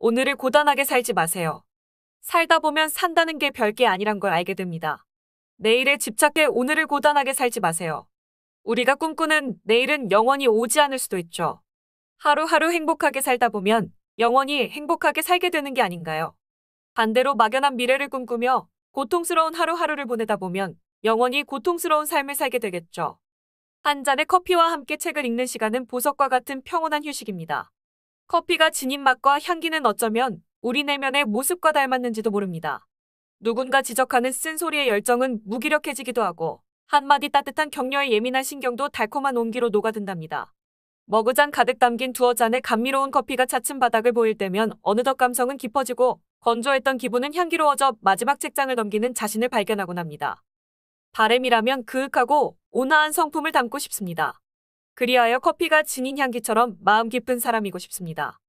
오늘을 고단하게 살지 마세요. 살다 보면 산다는 게 별게 아니란 걸 알게 됩니다. 내일에 집착해 오늘을 고단하게 살지 마세요. 우리가 꿈꾸는 내일은 영원히 오지 않을 수도 있죠. 하루하루 행복하게 살다 보면 영원히 행복하게 살게 되는 게 아닌가요? 반대로 막연한 미래를 꿈꾸며 고통스러운 하루하루를 보내다 보면 영원히 고통스러운 삶을 살게 되겠죠. 한 잔의 커피와 함께 책을 읽는 시간은 보석과 같은 평온한 휴식입니다. 커피가 지닌 맛과 향기는 어쩌면 우리 내면의 모습과 닮았는지도 모릅니다. 누군가 지적하는 쓴소리의 열정은 무기력해지기도 하고 한마디 따뜻한 격려의 예민한 신경도 달콤한 온기로 녹아든답니다. 머그잔 가득 담긴 두어 잔의 감미로운 커피가 차츰 바닥을 보일 때면 어느덧 감성은 깊어지고 건조했던 기분은 향기로워져 마지막 책장을 넘기는 자신을 발견하곤 합니다. 바램이라면 그윽하고 온화한 성품을 담고 싶습니다. 그리하여 커피가 진인 향기처럼 마음 깊은 사람이고 싶습니다.